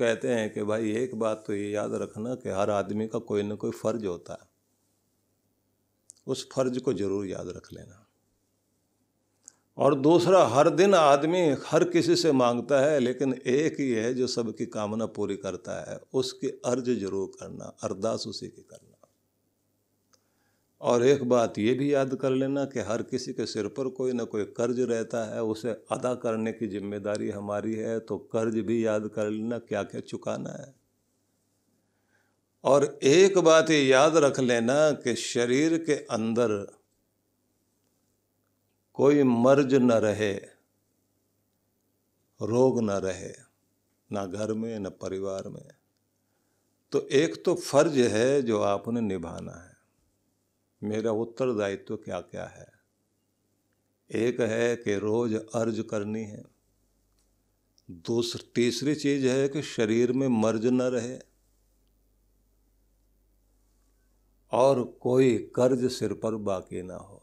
कहते हैं कि भाई एक बात तो ये याद रखना कि हर आदमी का कोई ना कोई फ़र्ज होता है उस फर्ज को ज़रूर याद रख लेना और दूसरा हर दिन आदमी हर किसी से मांगता है लेकिन एक ही है जो सबकी कामना पूरी करता है उसकी अर्ज जरूर करना अरदास उसी की करना और एक बात ये भी याद कर लेना कि हर किसी के सिर पर कोई ना कोई कर्ज रहता है उसे अदा करने की जिम्मेदारी हमारी है तो कर्ज भी याद कर लेना क्या क्या चुकाना है और एक बात ये याद रख लेना कि शरीर के अंदर कोई मर्ज न रहे रोग न रहे ना घर में न परिवार में तो एक तो फर्ज है जो आपने निभाना है मेरा उत्तरदायित्व तो क्या क्या है एक है कि रोज अर्ज करनी है दूसरी तीसरी चीज है कि शरीर में मर्ज न रहे और कोई कर्ज सिर पर बाकी ना हो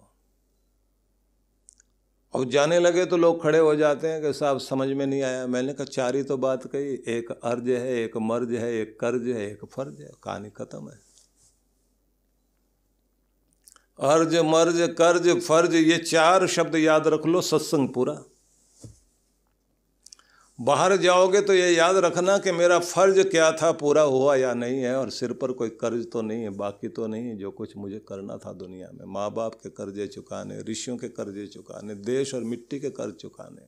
अब जाने लगे तो लोग खड़े हो जाते हैं कि साहब समझ में नहीं आया मैंने कहा चार ही तो बात कही एक अर्ज है एक मर्ज है एक कर्ज है एक फर्ज है कहानी खत्म है अर्ज मर्ज कर्ज फर्ज ये चार शब्द याद रख लो सत्संग पूरा बाहर जाओगे तो ये याद रखना कि मेरा फर्ज क्या था पूरा हुआ या नहीं है और सिर पर कोई कर्ज तो नहीं है बाकी तो नहीं है जो कुछ मुझे करना था दुनिया में माँ बाप के कर्जे चुकाने ऋषियों के कर्जे चुकाने देश और मिट्टी के कर्ज चुकाने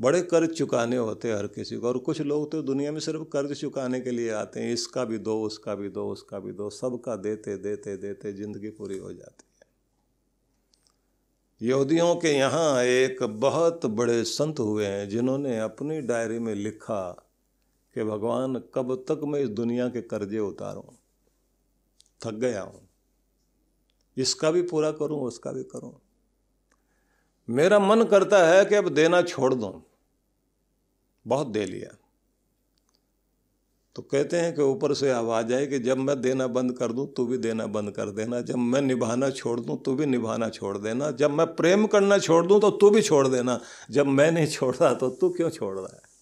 बड़े कर्ज चुकाने होते हैं हर किसी को और कुछ लोग तो दुनिया में सिर्फ कर्ज चुकाने के लिए आते हैं इसका भी दो उसका भी दो उसका भी दो सबका देते देते देते जिंदगी पूरी हो जाती है यहूदियों के यहाँ एक बहुत बड़े संत हुए हैं जिन्होंने अपनी डायरी में लिखा कि भगवान कब तक मैं इस दुनिया के कर्जे उतारूँ थक गया हूँ इसका भी पूरा करूँ उसका भी करूँ मेरा मन करता है कि अब देना छोड़ दो बहुत दे लिया तो कहते हैं कि ऊपर से आवाज़ आई कि जब मैं देना बंद कर दूं तू भी देना बंद कर देना जब मैं निभाना छोड़ दूं तू भी निभाना छोड़ देना जब मैं प्रेम करना छोड़ दूं तो तू भी छोड़ देना जब मैं नहीं छोड़ रहा तो तू क्यों छोड़ रहा है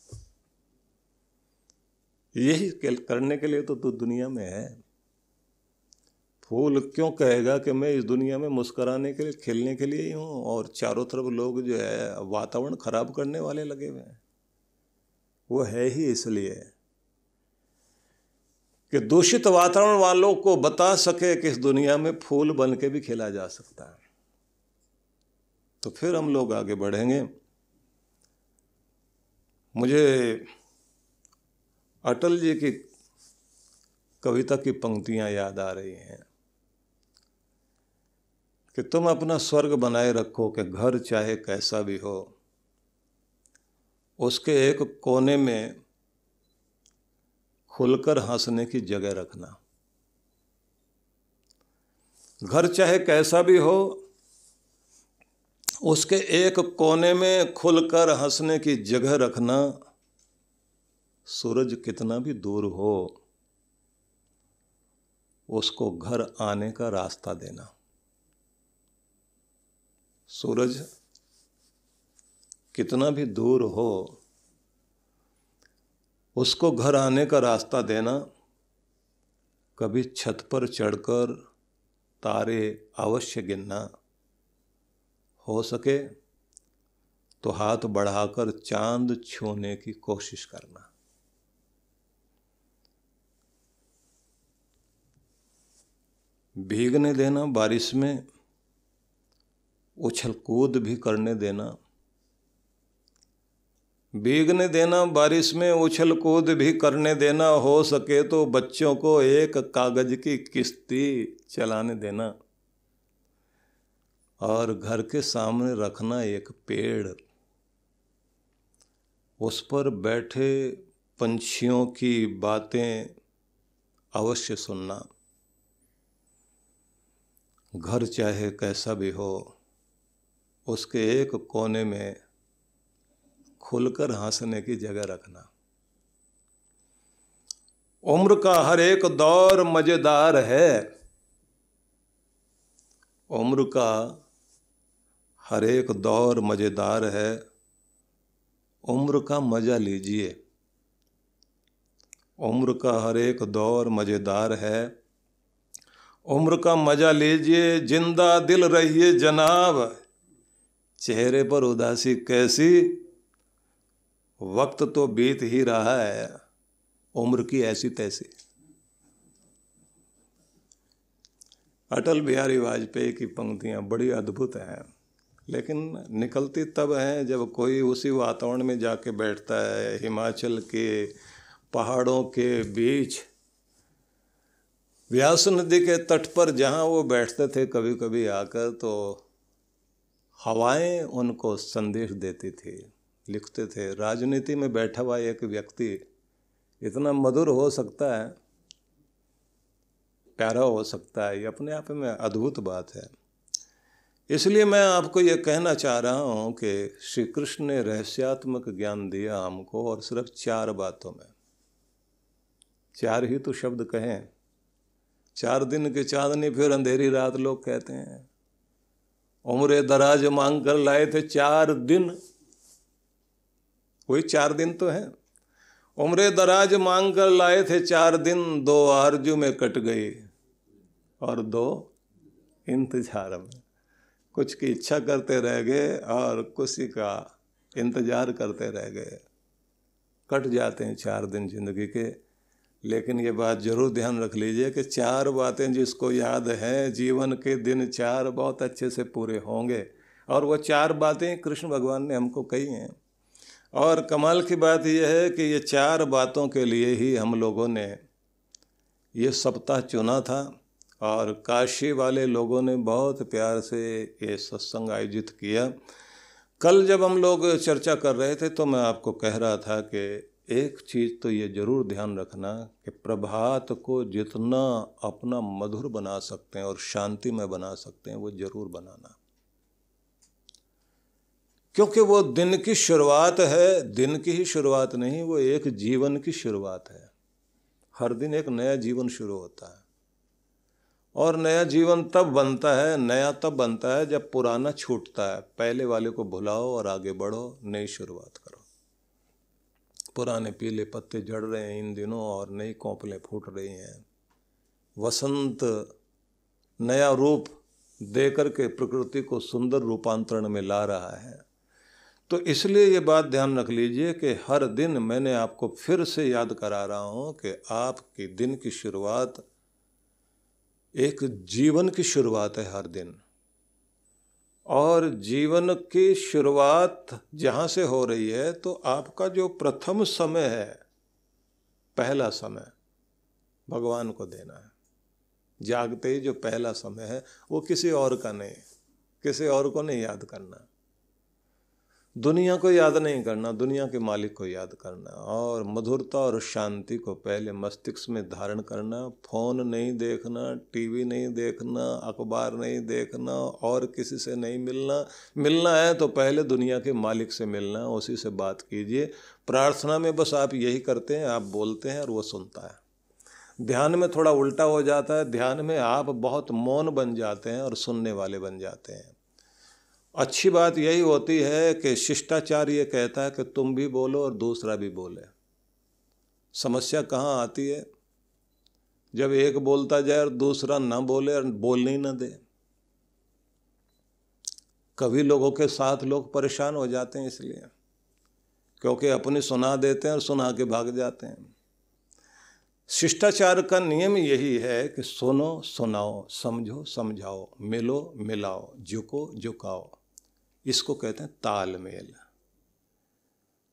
यही करने के लिए तो तू दुनिया में है फूल क्यों कहेगा कि मैं इस दुनिया में मुस्कराने के लिए खेलने के लिए ही हूँ और चारों तरफ लोग जो है वातावरण खराब करने वाले लगे हुए हैं वो है ही इसलिए कि दूषित वातावरण वालों को बता सके कि इस दुनिया में फूल बन के भी खेला जा सकता है तो फिर हम लोग आगे बढ़ेंगे मुझे अटल जी की कविता की पंक्तियां याद आ रही हैं कि तुम अपना स्वर्ग बनाए रखो कि घर चाहे कैसा भी हो उसके एक कोने में खुलकर हंसने की जगह रखना घर चाहे कैसा भी हो उसके एक कोने में खुलकर हंसने की जगह रखना सूरज कितना भी दूर हो उसको घर आने का रास्ता देना सूरज कितना भी दूर हो उसको घर आने का रास्ता देना कभी छत पर चढ़कर तारे अवश्य गिनना हो सके तो हाथ बढ़ाकर चांद छूने की कोशिश करना भीगने देना बारिश में उछल कूद भी करने देना भीगने देना बारिश में उछल कूद भी करने देना हो सके तो बच्चों को एक कागज की किश्ती चलाने देना और घर के सामने रखना एक पेड़ उस पर बैठे पंछियों की बातें अवश्य सुनना घर चाहे कैसा भी हो उसके एक कोने में खुलकर हंसने की जगह रखना उम्र का हर एक दौर मज़ेदार है उम्र का हर एक दौर मज़ेदार है उम्र का मज़ा लीजिए उम्र का हर एक दौर मज़ेदार है उम्र का मज़ा लीजिए जिंदा दिल रहिए जनाब चेहरे पर उदासी कैसी वक्त तो बीत ही रहा है उम्र की ऐसी तैसी अटल बिहारी वाजपेयी की पंक्तियाँ बड़ी अद्भुत हैं लेकिन निकलती तब हैं जब कोई उसी वातावरण में जाके बैठता है हिमाचल के पहाड़ों के बीच व्यास नदी के तट पर जहाँ वो बैठते थे कभी कभी आकर तो हवाएं उनको संदेश देती थी लिखते थे राजनीति में बैठा हुआ एक व्यक्ति इतना मधुर हो सकता है प्यारा हो सकता है ये अपने आप में अद्भुत बात है इसलिए मैं आपको ये कहना चाह रहा हूँ कि श्री कृष्ण ने रहस्यात्मक ज्ञान दिया हमको और सिर्फ चार बातों में चार ही तो शब्द कहें चार दिन की चांदनी फिर अंधेरी रात लोग कहते हैं उम्र दराज मांग कर लाए थे चार दिन वही चार दिन तो है उम्र दराज मांग कर लाए थे चार दिन दो आरजू में कट गए और दो इंतजार में कुछ की इच्छा करते रह गए और कुछ का इंतजार करते रह गए कट जाते हैं चार दिन जिंदगी के लेकिन ये बात जरूर ध्यान रख लीजिए कि चार बातें जिसको याद हैं जीवन के दिन चार बहुत अच्छे से पूरे होंगे और वो चार बातें कृष्ण भगवान ने हमको कही हैं और कमाल की बात यह है कि ये चार बातों के लिए ही हम लोगों ने ये सप्ताह चुना था और काशी वाले लोगों ने बहुत प्यार से ये सत्संग आयोजित किया कल जब हम लोग चर्चा कर रहे थे तो मैं आपको कह रहा था कि एक चीज़ तो ये ज़रूर ध्यान रखना कि प्रभात को जितना अपना मधुर बना सकते हैं और शांति में बना सकते हैं वो ज़रूर बनाना क्योंकि वो दिन की शुरुआत है दिन की ही शुरुआत नहीं वो एक जीवन की शुरुआत है हर दिन एक नया जीवन शुरू होता है और नया जीवन तब बनता है नया तब बनता है जब पुराना छूटता है पहले वाले को भुलाओ और आगे बढ़ो नई शुरुआत करो पुराने पीले पत्ते जड़ रहे हैं इन दिनों और नई कौपलें फूट रही हैं वसंत नया रूप दे करके प्रकृति को सुंदर रूपांतरण में ला रहा है तो इसलिए ये बात ध्यान रख लीजिए कि हर दिन मैंने आपको फिर से याद करा रहा हूँ कि आपकी दिन की शुरुआत एक जीवन की शुरुआत है हर दिन और जीवन की शुरुआत जहाँ से हो रही है तो आपका जो प्रथम समय है पहला समय भगवान को देना है जागते ही जो पहला समय है वो किसी और का नहीं किसी और को नहीं याद करना दुनिया को याद नहीं करना दुनिया के मालिक को याद करना और मधुरता और शांति को पहले मस्तिष्क में धारण करना फ़ोन नहीं देखना टीवी नहीं देखना अखबार नहीं देखना और किसी से नहीं मिलना मिलना है तो पहले दुनिया के मालिक से मिलना उसी से बात कीजिए प्रार्थना में बस आप यही करते हैं आप बोलते हैं और वो सुनता है ध्यान में थोड़ा उल्टा हो जाता है ध्यान में आप बहुत मौन बन जाते हैं और सुनने वाले बन जाते हैं अच्छी बात यही होती है कि शिष्टाचार ये कहता है कि तुम भी बोलो और दूसरा भी बोले समस्या कहाँ आती है जब एक बोलता जाए और दूसरा ना बोले और बोलने ही ना दे कभी लोगों के साथ लोग परेशान हो जाते हैं इसलिए क्योंकि अपनी सुना देते हैं और सुना के भाग जाते हैं शिष्टाचार का नियम यही है कि सुनो सुनाओ समझो समझाओ मिलो मिलाओ झुको झुकाओ इसको कहते हैं तालमेल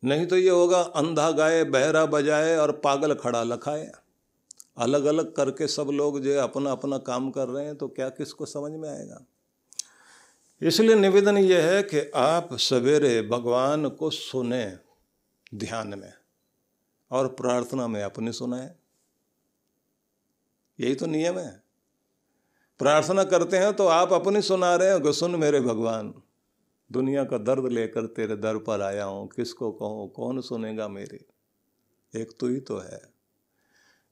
नहीं तो ये होगा अंधा गाए बहरा बजाए और पागल खड़ा लखाए अलग अलग करके सब लोग जो अपना अपना काम कर रहे हैं तो क्या किसको समझ में आएगा इसलिए निवेदन ये है कि आप सवेरे भगवान को सुने ध्यान में और प्रार्थना में अपने सुनाए यही तो नियम है प्रार्थना करते हैं तो आप अपनी सुना रहे हैं कि सुन मेरे भगवान दुनिया का दर्द लेकर तेरे दर पर आया हूँ किसको कहूँ कौन सुनेगा मेरी एक तू ही तो है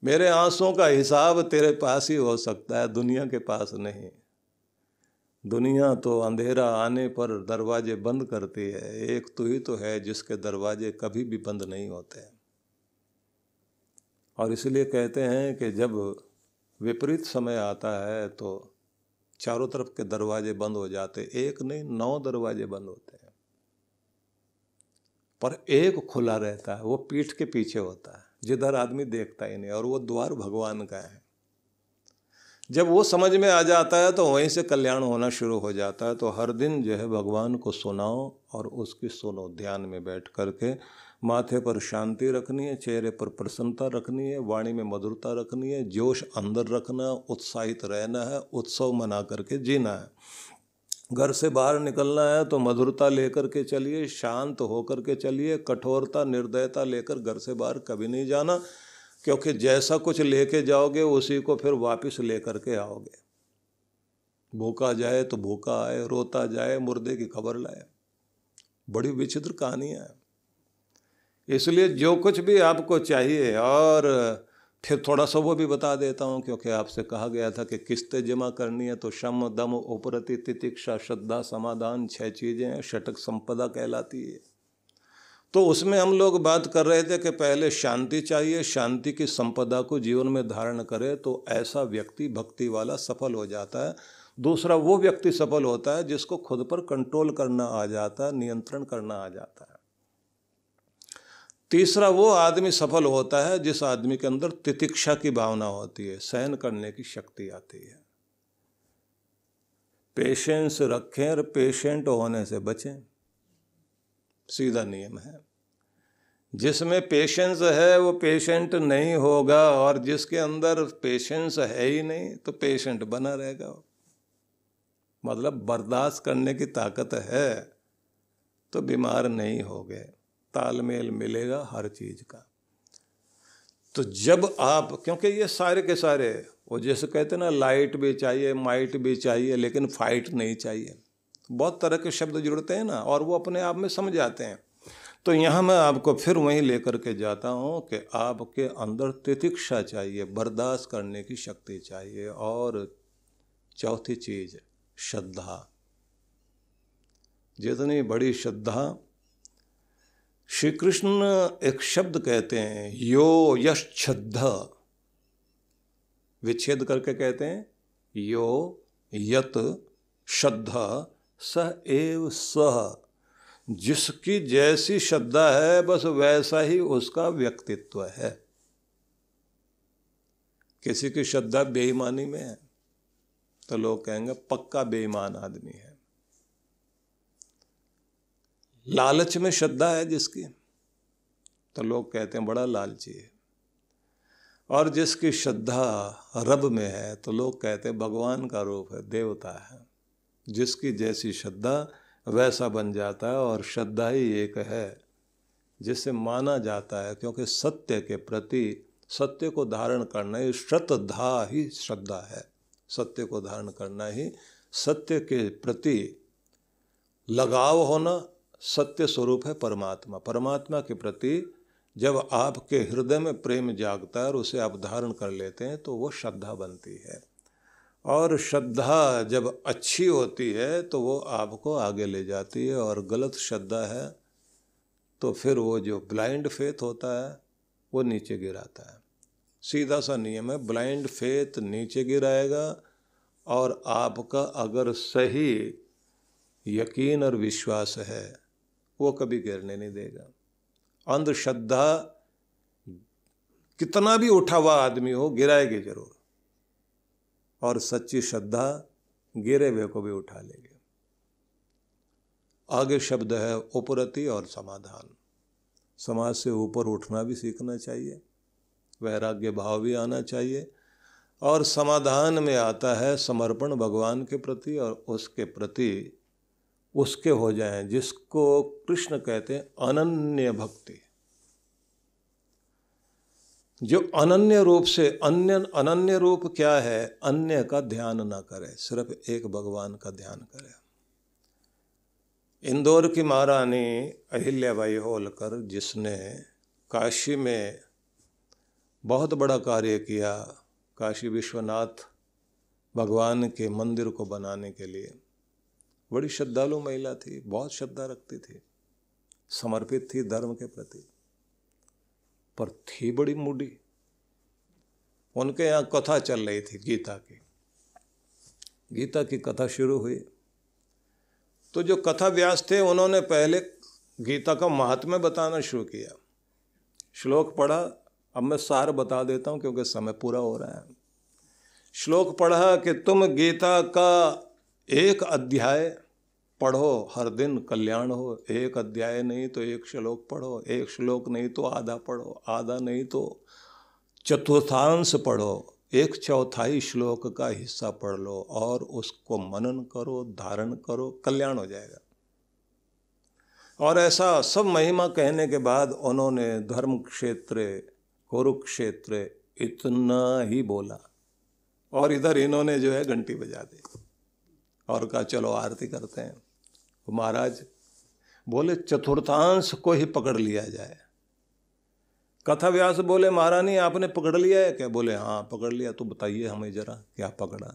मेरे आंसुओं का हिसाब तेरे पास ही हो सकता है दुनिया के पास नहीं दुनिया तो अंधेरा आने पर दरवाजे बंद करती है एक तू ही तो है जिसके दरवाजे कभी भी बंद नहीं होते और इसलिए कहते हैं कि जब विपरीत समय आता है तो चारों तरफ के दरवाजे बंद हो जाते एक नहीं नौ दरवाजे बंद होते हैं पर एक खुला रहता है वो पीठ के पीछे होता है जिधर आदमी देखता ही नहीं और वो द्वार भगवान का है जब वो समझ में आ जाता है तो वहीं से कल्याण होना शुरू हो जाता है तो हर दिन जो है भगवान को सुनाओ और उसकी सुनो ध्यान में बैठ करके माथे पर शांति रखनी है चेहरे पर प्रसन्नता रखनी है वाणी में मधुरता रखनी है जोश अंदर रखना है उत्साहित रहना है उत्सव मना करके जीना है घर से बाहर निकलना है तो मधुरता लेकर के चलिए शांत होकर के चलिए कठोरता निर्दयता लेकर घर से बाहर कभी नहीं जाना क्योंकि जैसा कुछ लेके जाओगे उसी को फिर वापस लेकर के आओगे भूखा जाए तो भूखा आए रोता जाए मुर्दे की खबर लाए बड़ी विचित्र कहानियाँ हैं इसलिए जो कुछ भी आपको चाहिए और फिर थोड़ा सा वो भी बता देता हूँ क्योंकि आपसे कहा गया था कि किस्तें जमा करनी है तो शम दम उपरति तितिक्षा श्रद्धा समाधान छह चीज़ें हैं षटक संपदा कहलाती है तो उसमें हम लोग बात कर रहे थे कि पहले शांति चाहिए शांति की संपदा को जीवन में धारण करे तो ऐसा व्यक्ति भक्ति वाला सफल हो जाता है दूसरा वो व्यक्ति सफल होता है जिसको खुद पर कंट्रोल करना आ जाता है नियंत्रण करना आ जाता है तीसरा वो आदमी सफल होता है जिस आदमी के अंदर तितिक्षा की भावना होती है सहन करने की शक्ति आती है पेशेंस रखें और पेशेंट होने से बचें सीधा नियम है जिसमें पेशेंस है वो पेशेंट नहीं होगा और जिसके अंदर पेशेंस है ही नहीं तो पेशेंट बना रहेगा मतलब बर्दाश्त करने की ताकत है तो बीमार नहीं हो गए तालमेल मिलेगा हर चीज़ का तो जब आप क्योंकि ये सारे के सारे वो जैसे कहते हैं ना लाइट भी चाहिए माइट भी चाहिए लेकिन फाइट नहीं चाहिए बहुत तरह के शब्द जुड़ते हैं ना और वो अपने आप में समझ आते हैं तो यहाँ मैं आपको फिर वहीं लेकर के जाता हूँ कि आपके अंदर तितिक्षा चाहिए बर्दाश्त करने की शक्ति चाहिए और चौथी चीज़ श्रद्धा जितनी बड़ी श्रद्धा श्री कृष्ण एक शब्द कहते हैं यो यश्छद्ध विच्छेद करके कहते हैं यो यत श्रद्धा स एव स जिसकी जैसी श्रद्धा है बस वैसा ही उसका व्यक्तित्व है किसी की श्रद्धा बेईमानी में है तो लोग कहेंगे पक्का बेईमान आदमी है लालच में श्रद्धा है जिसकी तो लोग कहते हैं बड़ा लालची है और जिसकी श्रद्धा रब में है तो लोग कहते हैं भगवान का रूप है देवता है जिसकी जैसी श्रद्धा वैसा बन जाता है और श्रद्धा ही एक है जिसे माना जाता है क्योंकि सत्य के प्रति सत्य को धारण करना ही श्रद्धा ही श्रद्धा है सत्य को धारण करना ही सत्य के प्रति लगाव होना सत्य स्वरूप है परमात्मा परमात्मा के प्रति जब आपके हृदय में प्रेम जागता है और उसे आप धारण कर लेते हैं तो वो श्रद्धा बनती है और श्रद्धा जब अच्छी होती है तो वो आपको आगे ले जाती है और गलत श्रद्धा है तो फिर वो जो ब्लाइंड फेथ होता है वो नीचे गिराता है सीधा सा नियम है ब्लाइंड फेथ नीचे गिराएगा और आपका अगर सही यकीन और विश्वास है वो कभी गिरने नहीं देगा अंधश्रद्धा कितना भी उठा हुआ आदमी हो गिराएगी जरूर और सच्ची श्रद्धा गिरे हुए को भी उठा लेगी आगे शब्द है उपरति और समाधान समाज से ऊपर उठना भी सीखना चाहिए वैराग्य भाव भी आना चाहिए और समाधान में आता है समर्पण भगवान के प्रति और उसके प्रति उसके हो जाएं जिसको कृष्ण कहते हैं अनन्य भक्ति जो अनन्य रूप से अन्य अनन्य रूप क्या है अन्य का ध्यान ना करे सिर्फ एक भगवान का ध्यान करे इंदौर की महारानी अहिल्याबाई होलकर जिसने काशी में बहुत बड़ा कार्य किया काशी विश्वनाथ भगवान के मंदिर को बनाने के लिए बड़ी श्रद्धालु महिला थी बहुत श्रद्धा रखती थी समर्पित थी धर्म के प्रति पर थी बड़ी मूडी उनके यहाँ कथा चल रही थी गीता की गीता की कथा शुरू हुई तो जो कथा व्यास थे उन्होंने पहले गीता का महात्म्य बताना शुरू किया श्लोक पढ़ा अब मैं सार बता देता हूँ क्योंकि समय पूरा हो रहा है श्लोक पढ़ा कि तुम गीता का एक अध्याय पढ़ो हर दिन कल्याण हो एक अध्याय नहीं तो एक श्लोक पढ़ो एक श्लोक नहीं तो आधा पढ़ो आधा नहीं तो चतुर्थांश पढ़ो एक चौथाई श्लोक का हिस्सा पढ़ लो और उसको मनन करो धारण करो कल्याण हो जाएगा और ऐसा सब महिमा कहने के बाद उन्होंने धर्म क्षेत्र कुरुक्षेत्र इतना ही बोला और इधर इन्होंने जो है घंटी बजा दी और कहा चलो आरती करते हैं तो महाराज बोले चतुर्थांश को ही पकड़ लिया जाए कथा व्यास बोले महारानी आपने पकड़ लिया है क्या बोले हाँ पकड़ लिया तो बताइए हमें जरा क्या पकड़ा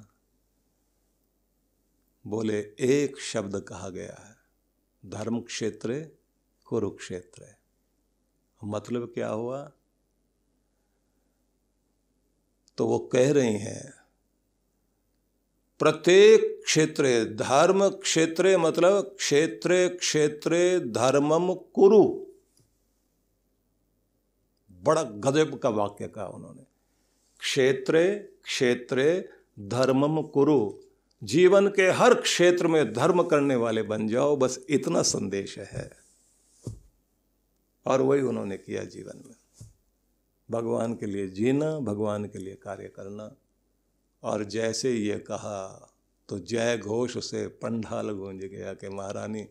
बोले एक शब्द कहा गया है धर्म क्षेत्र कुरुक्षेत्र मतलब क्या हुआ तो वो कह रही हैं प्रत्येक क्षेत्र धर्म क्षेत्र मतलब क्षेत्र क्षेत्र धर्मम कुरु बड़ा गजब का वाक्य कहा उन्होंने क्षेत्र क्षेत्र धर्मम कुरु जीवन के हर क्षेत्र में धर्म करने वाले बन जाओ बस इतना संदेश है और वही उन्होंने किया जीवन में भगवान के लिए जीना भगवान के लिए कार्य करना और जैसे ये कहा तो जय घोष से पंडाल गूंज गया कि महारानी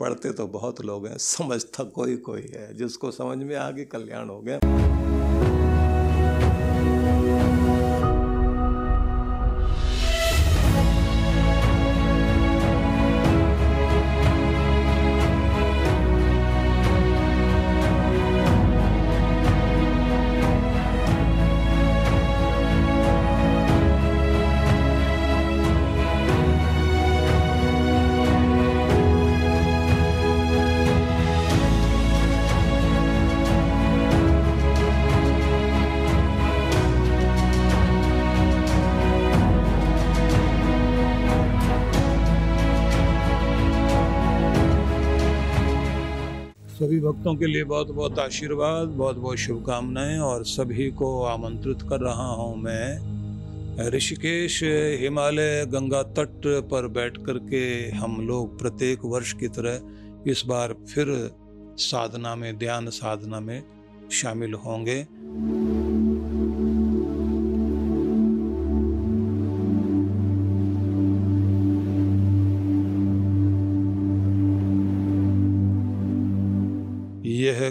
पढ़ते तो बहुत लोग हैं समझता कोई कोई है जिसको समझ में आगे कल्याण हो गया भक्तों के लिए बहुत बहुत आशीर्वाद बहुत बहुत शुभकामनाएं और सभी को आमंत्रित कर रहा हूं मैं ऋषिकेश हिमालय गंगा तट पर बैठ कर के हम लोग प्रत्येक वर्ष की तरह इस बार फिर साधना में ध्यान साधना में शामिल होंगे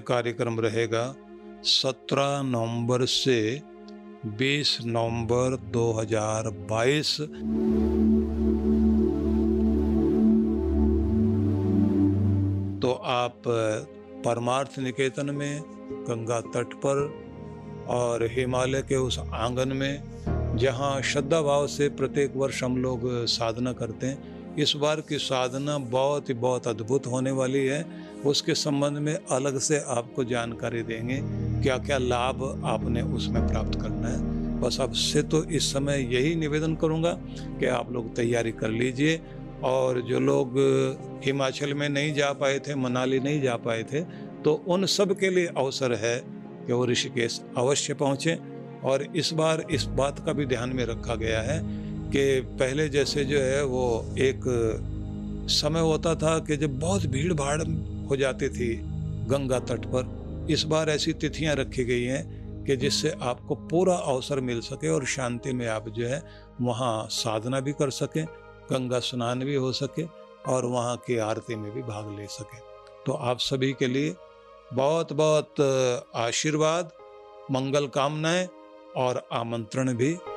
कार्यक्रम रहेगा 17 नवंबर से 20 नवंबर 2022 तो आप परमार्थ निकेतन में गंगा तट पर और हिमालय के उस आंगन में जहाँ श्रद्धा भाव से प्रत्येक वर्ष हम लोग साधना करते हैं इस बार की साधना बहुत ही बहुत अद्भुत होने वाली है उसके संबंध में अलग से आपको जानकारी देंगे क्या क्या लाभ आपने उसमें प्राप्त करना है बस आपसे तो इस समय यही निवेदन करूंगा कि आप लोग तैयारी कर लीजिए और जो लोग हिमाचल में नहीं जा पाए थे मनाली नहीं जा पाए थे तो उन सब के लिए अवसर है कि वो ऋषिकेश अवश्य पहुँचें और इस बार इस बात का भी ध्यान में रखा गया है कि पहले जैसे जो है वो एक समय होता था कि जब बहुत भीड़ भाड़ हो जाती थी गंगा तट पर इस बार ऐसी तिथियां रखी गई हैं कि जिससे आपको पूरा अवसर मिल सके और शांति में आप जो है वहाँ साधना भी कर सकें गंगा स्नान भी हो सके और वहाँ की आरती में भी भाग ले सकें तो आप सभी के लिए बहुत बहुत आशीर्वाद मंगल कामनाएं और आमंत्रण भी